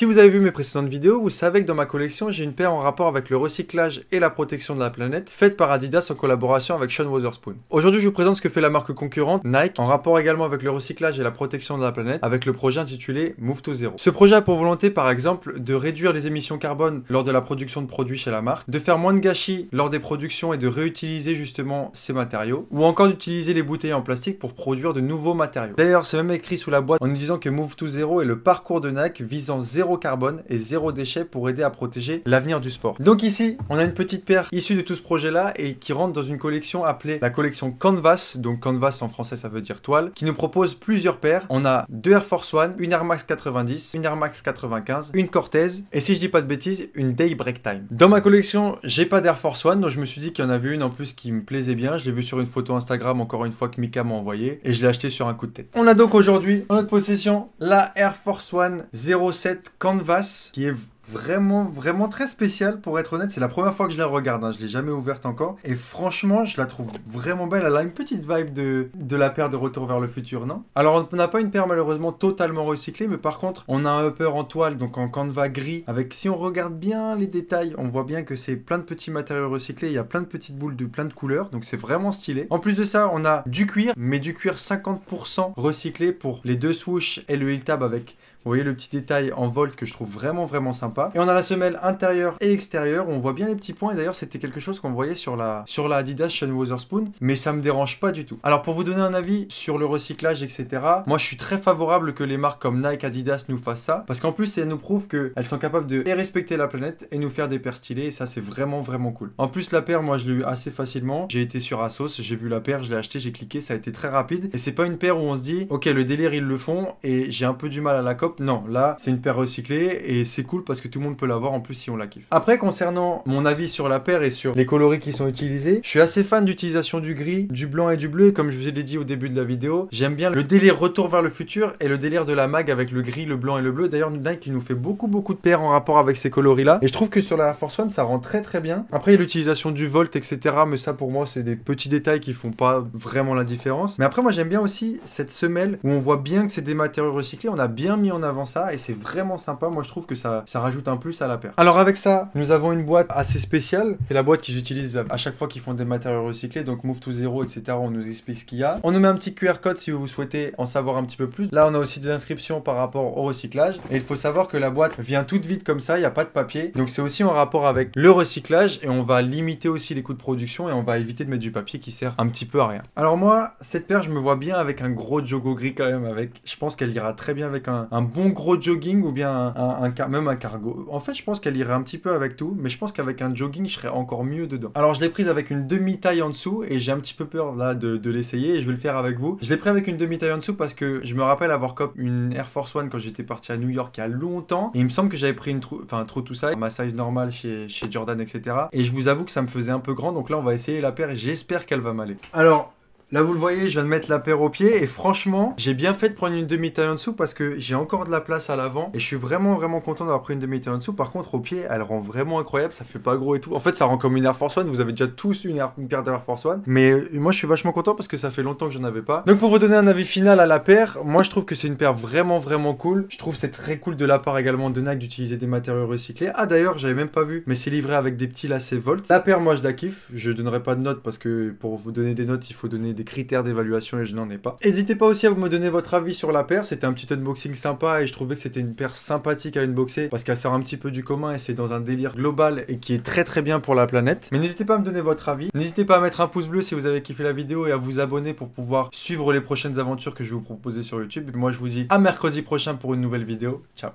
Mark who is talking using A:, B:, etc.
A: Si vous avez vu mes précédentes vidéos, vous savez que dans ma collection, j'ai une paire en rapport avec le recyclage et la protection de la planète, faite par Adidas en collaboration avec Sean Wotherspoon. Aujourd'hui, je vous présente ce que fait la marque concurrente Nike en rapport également avec le recyclage et la protection de la planète, avec le projet intitulé Move to Zero. Ce projet a pour volonté, par exemple, de réduire les émissions carbone lors de la production de produits chez la marque, de faire moins de gâchis lors des productions et de réutiliser justement ces matériaux, ou encore d'utiliser les bouteilles en plastique pour produire de nouveaux matériaux. D'ailleurs, c'est même écrit sous la boîte en nous disant que Move to Zero est le parcours de Nike visant zéro carbone et zéro déchet pour aider à protéger l'avenir du sport. Donc ici, on a une petite paire issue de tout ce projet-là et qui rentre dans une collection appelée la collection Canvas. Donc Canvas en français, ça veut dire toile, qui nous propose plusieurs paires. On a deux Air Force One, une Air Max 90, une Air Max 95, une Cortez et si je dis pas de bêtises, une Day Break Time. Dans ma collection, j'ai pas d'Air Force One, donc je me suis dit qu'il y en avait une en plus qui me plaisait bien. Je l'ai vu sur une photo Instagram encore une fois que Mika m'a envoyé et je l'ai acheté sur un coup de tête. On a donc aujourd'hui en notre possession la Air Force One 07 Canvas, qui est vraiment, vraiment très spécial Pour être honnête, c'est la première fois que je la regarde. Hein. Je l'ai jamais ouverte encore. Et franchement, je la trouve vraiment belle. Elle a une petite vibe de, de la paire de Retour vers le futur, non Alors, on n'a pas une paire malheureusement totalement recyclée, mais par contre, on a un upper en toile, donc en canevas gris. Avec, si on regarde bien les détails, on voit bien que c'est plein de petits matériaux recyclés. Il y a plein de petites boules de plein de couleurs, donc c'est vraiment stylé. En plus de ça, on a du cuir, mais du cuir 50% recyclé pour les deux swoosh et le heel tab avec, vous voyez le petit détail en vol que je trouve vraiment, vraiment sympa. Et on a la semelle intérieure et extérieure, on voit bien les petits points, et d'ailleurs c'était quelque chose qu'on voyait sur la, sur la Adidas Sean Wotherspoon, mais ça me dérange pas du tout. Alors pour vous donner un avis sur le recyclage, etc., moi je suis très favorable que les marques comme Nike, Adidas nous fassent ça, parce qu'en plus elles nous prouvent qu'elles sont capables de respecter la planète et nous faire des paires stylées, et ça c'est vraiment vraiment cool. En plus la paire, moi je l'ai eu assez facilement, j'ai été sur Asos, j'ai vu la paire, je l'ai acheté, j'ai cliqué, ça a été très rapide, et c'est pas une paire où on se dit, ok le délire ils le font, et j'ai un peu du mal à la cop, non, là c'est une paire recyclée, et c'est cool parce que tout le monde peut l'avoir en plus si on la kiffe. Après, concernant mon avis sur la paire et sur les coloris qui sont utilisés, je suis assez fan d'utilisation du gris, du blanc et du bleu. Et comme je vous l'ai dit au début de la vidéo, j'aime bien le délire retour vers le futur et le délire de la mag avec le gris, le blanc et le bleu. D'ailleurs, qui nous fait beaucoup beaucoup de paires en rapport avec ces coloris-là. Et je trouve que sur la Force One, ça rend très très bien. Après, l'utilisation du volt, etc. Mais ça, pour moi, c'est des petits détails qui font pas vraiment la différence. Mais après, moi, j'aime bien aussi cette semelle où on voit bien que c'est des matériaux recyclés. On a bien mis en avant ça et c'est vraiment sympa. Moi, je trouve que ça, ça ajoute un plus à la paire. Alors avec ça, nous avons une boîte assez spéciale. C'est la boîte qu'ils utilisent à chaque fois qu'ils font des matériaux recyclés, donc Move to Zero, etc. On nous explique ce qu'il y a. On nous met un petit QR code si vous souhaitez en savoir un petit peu plus. Là, on a aussi des inscriptions par rapport au recyclage. Et il faut savoir que la boîte vient toute vite comme ça, il n'y a pas de papier. Donc c'est aussi en rapport avec le recyclage et on va limiter aussi les coûts de production et on va éviter de mettre du papier qui sert un petit peu à rien. Alors moi, cette paire, je me vois bien avec un gros jogo gris quand même. Avec, je pense qu'elle ira très bien avec un, bon gros jogging ou bien un, un, même un cargo en fait, je pense qu'elle irait un petit peu avec tout, mais je pense qu'avec un jogging, je serais encore mieux dedans. Alors, je l'ai prise avec une demi-taille en dessous et j'ai un petit peu peur là de, l'essayer et je vais le faire avec vous. Je l'ai pris avec une demi-taille en dessous parce que je me rappelle avoir cop une Air Force One quand j'étais parti à New York il y a longtemps. Et il me semble que j'avais pris une trou, enfin, trop tout ça, ma size normale chez, chez Jordan, etc. Et je vous avoue que ça me faisait un peu grand, donc là, on va essayer la paire et j'espère qu'elle va m'aller. Alors, Là, vous le voyez, je viens de mettre la paire au pied et franchement, j'ai bien fait de prendre une demi-taille en dessous parce que j'ai encore de la place à l'avant et je suis vraiment, vraiment content d'avoir pris une demi-taille en dessous. Par contre, au pied, elle rend vraiment incroyable, ça fait pas gros et tout. En fait, ça rend comme une Air Force One. Vous avez déjà tous une, Air, paire d'Air Force One, mais euh, moi, je suis vachement content parce que ça fait longtemps que j'en avais pas. Donc, pour vous donner un avis final à la paire, moi, je trouve que c'est une paire vraiment, vraiment cool. Je trouve c'est très cool de la part également de Nike d'utiliser des matériaux recyclés. Ah, d'ailleurs, j'avais même pas vu, mais c'est livré avec des petits lacets Volt. La paire, moi, je la kiffe. Je donnerai pas de notes parce que pour vous donner des notes, il faut donner des des critères d'évaluation et je n'en ai pas. N'hésitez pas aussi à me donner votre avis sur la paire. C'était un petit unboxing sympa et je trouvais que c'était une paire sympathique à unboxer parce qu'elle sort un petit peu du commun et c'est dans un délire global et qui est très très bien pour la planète. Mais n'hésitez pas à me donner votre avis. N'hésitez pas à mettre un pouce bleu si vous avez kiffé la vidéo et à vous abonner pour pouvoir suivre les prochaines aventures que je vais vous proposer sur YouTube. moi je vous dis à mercredi prochain pour une nouvelle vidéo. Ciao